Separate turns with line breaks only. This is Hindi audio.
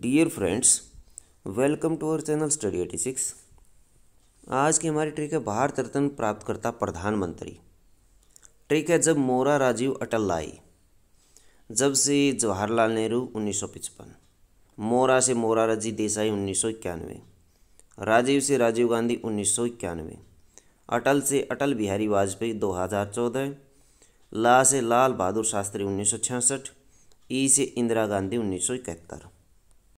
dear friends welcome to our channel study eighty six आज की हमारी ट्रिक है भारत रत्न प्राप्तकर्ता प्रधानमंत्री ट्रिक है जब मोरा राजीव अटल लाई जब से जवाहरलाल नेहरू उन्नीस मोरा से मोरा राजी देसाई उन्नीस राजीव से राजीव गांधी उन्नीस अटल से अटल बिहारी वाजपेयी 2014 ला से लाल बहादुर शास्त्री उन्नीस ई से इंदिरा गांधी उन्नीस सौ इकहत्तर